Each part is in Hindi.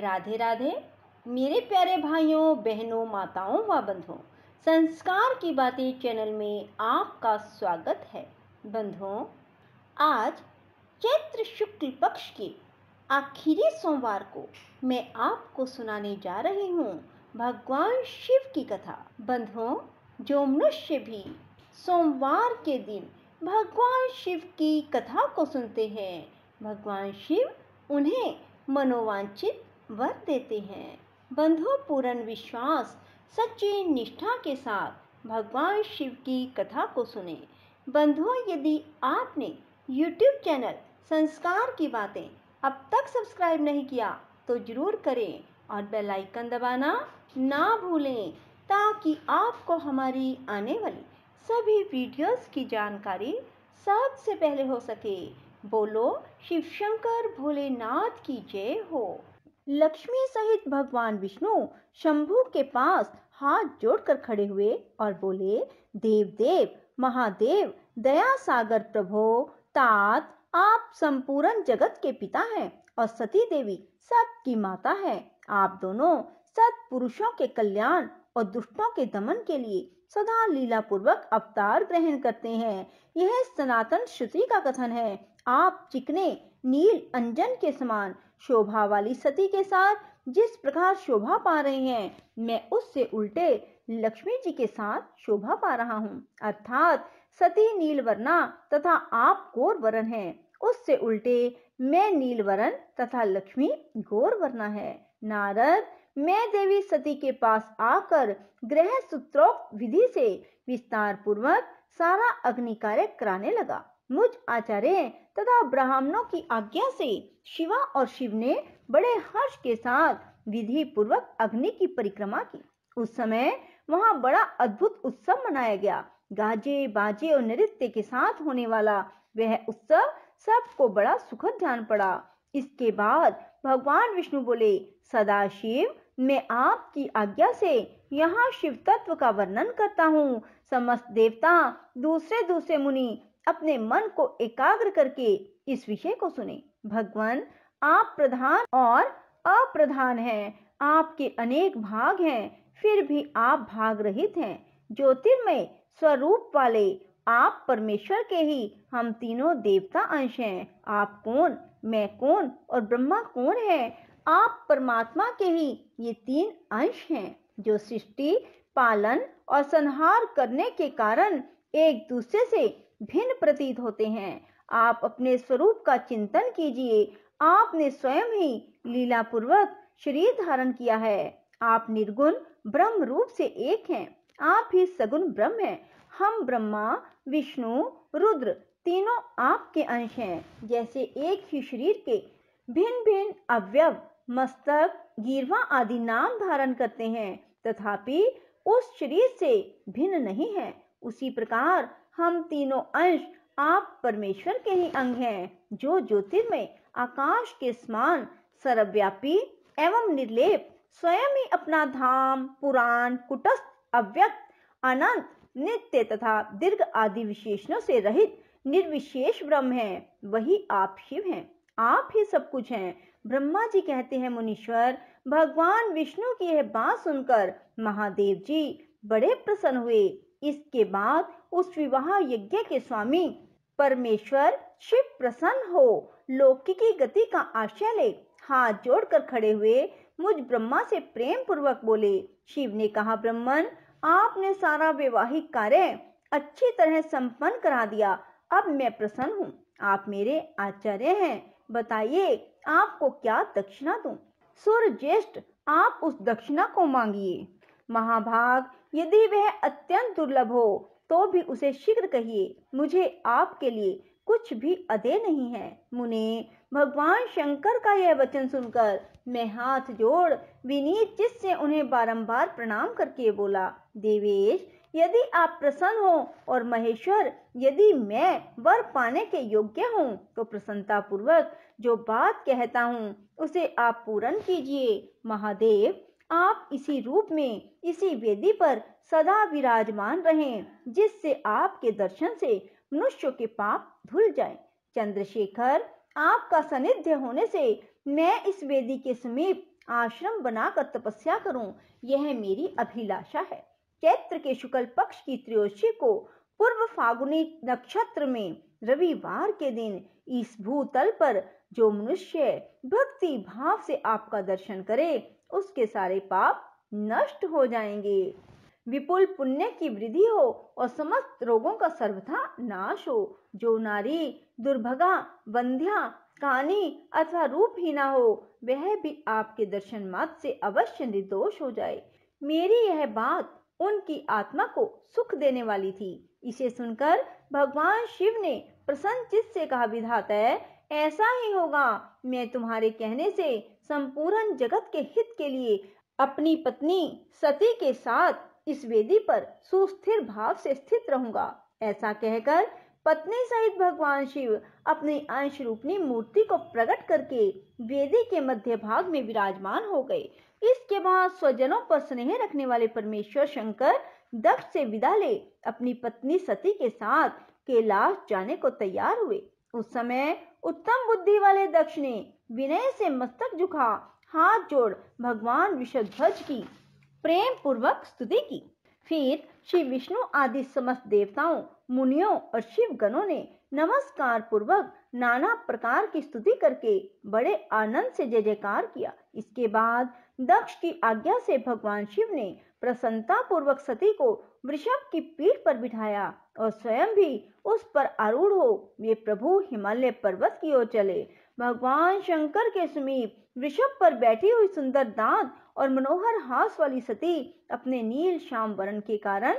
राधे राधे मेरे प्यारे भाइयों बहनों माताओं व बंधुओं संस्कार की बातें चैनल में आपका स्वागत है बंधुओं आज चैत्र शुक्ल पक्ष के आखिरी सोमवार को मैं आपको सुनाने जा रही हूँ भगवान शिव की कथा बंधुओं जो मनुष्य भी सोमवार के दिन भगवान शिव की कथा को सुनते हैं भगवान शिव उन्हें मनोवांछित वर देते हैं बंधु पूर्ण विश्वास सच्ची निष्ठा के साथ भगवान शिव की कथा को सुने बंधुओं यदि आपने YouTube चैनल संस्कार की बातें अब तक सब्सक्राइब नहीं किया तो ज़रूर करें और बेल आइकन दबाना ना भूलें ताकि आपको हमारी आने वाली सभी वीडियोस की जानकारी सबसे पहले हो सके बोलो शिव शंकर भोलेनाथ की जय हो लक्ष्मी सहित भगवान विष्णु शंभु के पास हाथ जोड़कर खड़े हुए और बोले देव देव महादेव दया सागर प्रभो तात आप संपूर्ण जगत के पिता हैं और सती देवी सबकी माता है आप दोनों सत पुरुषों के कल्याण और दुष्टों के दमन के लिए सदा लीला पूर्वक अवतार ग्रहण करते हैं यह सनातन श्रुति का कथन है आप चिकने नील अंजन के समान शोभा वाली सती के साथ जिस प्रकार शोभा पा रहे हैं मैं उससे उल्टे लक्ष्मी जी के साथ शोभा पा रहा हूँ अर्थात सती नीलवर्णा तथा आप गोर वर्ण है उससे उल्टे मैं नीलवरण तथा लक्ष्मी गोरवर्णा है नारद मैं देवी सती के पास आकर ग्रह सूत्रोक्त विधि से विस्तार पूर्वक सारा अग्नि कार्य कराने लगा मुझ आचार्य तथा ब्राह्मणों की आज्ञा से शिवा और शिव ने बड़े हर्ष के साथ विधि पूर्वक अग्नि की परिक्रमा की उस समय वहाँ बड़ा अद्भुत उत्सव मनाया गया गाजे बाजे और नृत्य के साथ होने वाला वह उत्सव सबको बड़ा सुखद जान पड़ा इसके बाद भगवान विष्णु बोले सदाशिव मैं आपकी आज्ञा से यहाँ शिव तत्व का वर्णन करता हूँ समस्त देवता दूसरे दूसरे मुनि अपने मन को एकाग्र करके इस विषय को सुने भगवान आप प्रधान और अप्रधान हैं आपके अनेक भाग हैं फिर भी आप भाग रहित हैं ज्योतिर्मय स्वरूप वाले आप परमेश्वर के ही हम तीनों देवता अंश हैं आप कौन मैं कौन और ब्रह्मा कौन है आप परमात्मा के ही ये तीन अंश हैं जो सृष्टि पालन और संहार करने के कारण एक दूसरे से भिन्न प्रतीत होते हैं आप अपने स्वरूप का चिंतन कीजिए आपने स्वयं ही लीला पूर्वक शरीर धारण किया है आप निर्गुण ब्रह्म रूप से एक हैं आप ही सगुण ब्रह्म हैं हम ब्रह्मा विष्णु रुद्र तीनों आपके अंश हैं जैसे एक ही शरीर के भिन्न भिन्न अवयव मस्तक गिरवा आदि नाम धारण करते हैं तथापि उस शरीर से भिन्न नहीं है उसी प्रकार हम तीनों अंश आप परमेश्वर के ही अंग हैं जो ज्योतिर्मय आकाश के समान सर्वव्यापी एवं निर्लेप स्वयं ही अपना धाम पुराण कुटस्थ अव्यक्त अनंत नित्य तथा दीर्घ आदि विशेषणों से रहित निर्विशेष ब्रह्म है वही आप शिव हैं आप ही सब कुछ हैं ब्रह्मा जी कहते हैं मुनीश्वर भगवान विष्णु की यह बात सुनकर महादेव जी बड़े प्रसन्न हुए इसके बाद उस विवाह यज्ञ के स्वामी परमेश्वर शिव प्रसन्न हो की गति का आशय ले हाथ जोड़कर खड़े हुए मुझ ब्रह्मा से प्रेम पूर्वक बोले शिव ने कहा ब्रह्मन आपने सारा वैवाहिक कार्य अच्छी तरह संपन्न करा दिया अब मैं प्रसन्न हूँ आप मेरे आचार्य हैं बताइए आपको क्या दक्षिणा दूं सूर्य ज्येष्ठ आप उस दक्षिणा को मांगिए महाभाग यदि वह अत्यंत दुर्लभ हो तो भी उसे शीघ्र कहिए मुझे आपके लिए कुछ भी अधे नहीं है मुने भगवान शंकर का यह वचन सुनकर मैं हाथ जोड़ विनीत चित्त से उन्हें बारंबार प्रणाम करके बोला देवेश यदि आप प्रसन्न हो और महेश्वर यदि मैं वर पाने के योग्य हूँ तो प्रसन्नता पूर्वक जो बात कहता हूँ उसे आप पूर्ण कीजिए महादेव आप इसी रूप में इसी वेदी पर सदा विराजमान रहें जिससे आपके दर्शन से मनुष्यों के पाप धुल जाए चंद्रशेखर आपका सानिध्य होने से मैं इस वेदी के समीप आश्रम बनाकर तपस्या करूं यह मेरी अभिलाषा है चैत्र के शुक्ल पक्ष की त्रियोशी को पूर्व फागुनी नक्षत्र में रविवार के दिन इस भूतल पर जो मनुष्य भक्ति भाव से आपका दर्शन करे उसके सारे पाप नष्ट हो जाएंगे विपुल पुण्य की वृद्धि हो और समस्त रोगों का सर्वथा नाश हो जो नारी दुर्भगा बंध्या कानी अथवा ना हो वह भी आपके दर्शन मात्र से अवश्य निर्दोष हो जाए मेरी यह बात उनकी आत्मा को सुख देने वाली थी इसे सुनकर भगवान शिव ने प्रसन्न चित्त से कहा विधाता ऐसा ही होगा मैं तुम्हारे कहने से संपूर्ण जगत के हित के लिए अपनी पत्नी सती के साथ इस वेदी पर सुस्थिर भाव से स्थित रहूंगा ऐसा कहकर पत्नी सहित भगवान शिव अपनी अंश रूपनी मूर्ति को प्रकट करके वेदी के मध्य भाग में विराजमान हो गए इसके बाद स्वजनों पर स्नेह रखने वाले परमेश्वर शंकर दक्ष से विदा ले अपनी पत्नी सती के साथ कैलाश जाने को तैयार हुए उस समय उत्तम बुद्धि वाले दक्ष ने विनय से मस्तक झुका हाथ जोड़ भगवान विषध्वज की प्रेम पूर्वक स्तुति की फिर श्री विष्णु आदि समस्त देवताओं मुनियों और शिव गणों ने नमस्कार पूर्वक नाना प्रकार की स्तुति करके बड़े आनंद से जय जयकार किया इसके बाद दक्ष की आज्ञा से भगवान शिव ने प्रसन्नता पूर्वक सती को वृषभ की पीठ पर बिठाया और स्वयं भी उस पर आरूढ़ हो वे प्रभु हिमालय पर्वत की ओर चले भगवान शंकर के समीप वृषभ पर बैठी हुई सुंदर दांत और मनोहर हास वाली सती अपने नील श्याम वर्ण के कारण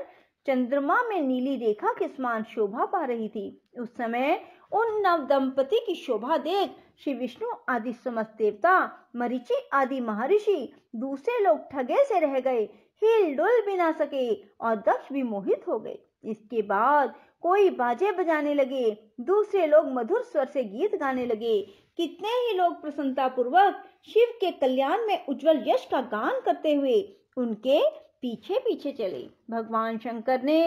चंद्रमा में नीली रेखा के समान शोभा पा रही थी उस समय उन नव दंपति की शोभा देख श्री विष्णु आदि समस्त देवता मरीचि आदि महर्षि दूसरे लोग ठगे से रह गए हिल डुल भी ना सके और दक्ष भी मोहित हो गए इसके बाद कोई बाजे बजाने लगे दूसरे लोग मधुर स्वर से गीत गाने लगे कितने ही लोग प्रसन्नता पूर्वक शिव के कल्याण में उज्जवल यश का गान करते हुए उनके पीछे पीछे चले भगवान शंकर ने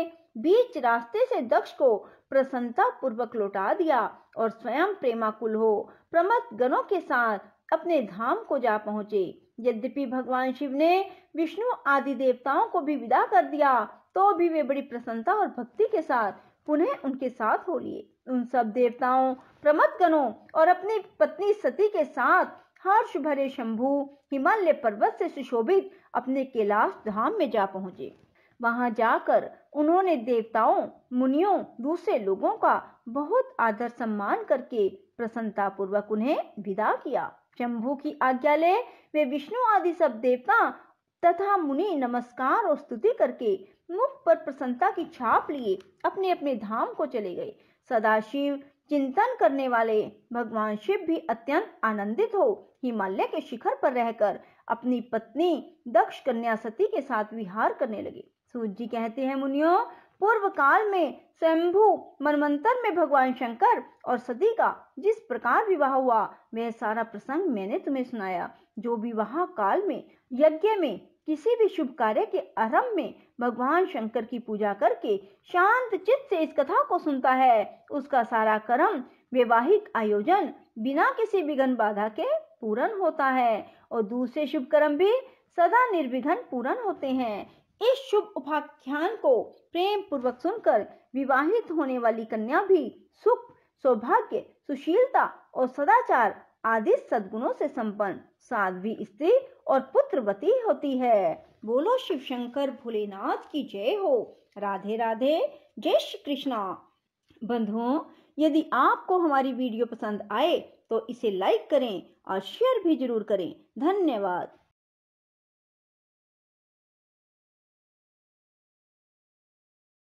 बीच रास्ते से दक्ष को प्रसन्नता पूर्वक लौटा दिया और स्वयं प्रेमाकुल हो प्रमत गणों के साथ अपने धाम को जा पहुंचे यद्यपि भगवान शिव ने विष्णु आदि देवताओं को भी विदा कर दिया तो भी वे बड़ी प्रसन्नता और भक्ति के साथ पुनः उनके साथ हो लिए उन सब देवताओं गणों और अपनी पत्नी सती के साथ हर्ष भरे शंभु हिमालय पर्वत से सुशोभित अपने कैलाश धाम में जा पहुंचे वहां जाकर उन्होंने देवताओं मुनियों दूसरे लोगों का बहुत आदर सम्मान करके प्रसन्नता पूर्वक उन्हें विदा किया शंभु की आज्ञा ले वे विष्णु आदि सब देवता तथा मुनि नमस्कार और स्तुति करके मुख पर प्रसन्नता की छाप लिए अपने अपने धाम को चले गए सदाशिव चिंतन करने वाले भगवान शिव भी अत्यंत आनंदित हो हिमालय के शिखर पर रहकर अपनी पत्नी दक्ष कन्या सती के साथ विहार करने लगे सूर्य जी कहते हैं मुनियो पूर्व काल में स्वयंभू मनमंत्र में भगवान शंकर और सती का जिस प्रकार विवाह हुआ वह सारा प्रसंग मैंने तुम्हें सुनाया जो विवाह काल में यज्ञ में किसी भी शुभ कार्य के आरंभ में भगवान शंकर की पूजा करके शांत चित्त से इस कथा को सुनता है उसका सारा कर्म वैवाहिक आयोजन बिना किसी विघ्न बाधा के पूर्ण होता है और दूसरे शुभ कर्म भी सदा निर्विघन पूर्ण होते हैं इस शुभ उपाख्यान को प्रेम पूर्वक सुनकर विवाहित होने वाली कन्या भी सुख सौभाग्य सुशीलता और सदाचार आदि सद्गुणों से संपन्न साध्वी स्त्री और पुत्रवती होती है बोलो शिव शंकर भोलेनाथ की जय हो राधे राधे जय श्री कृष्णा बंधुओं यदि आपको हमारी वीडियो पसंद आए तो इसे लाइक करें और शेयर भी जरूर करें धन्यवाद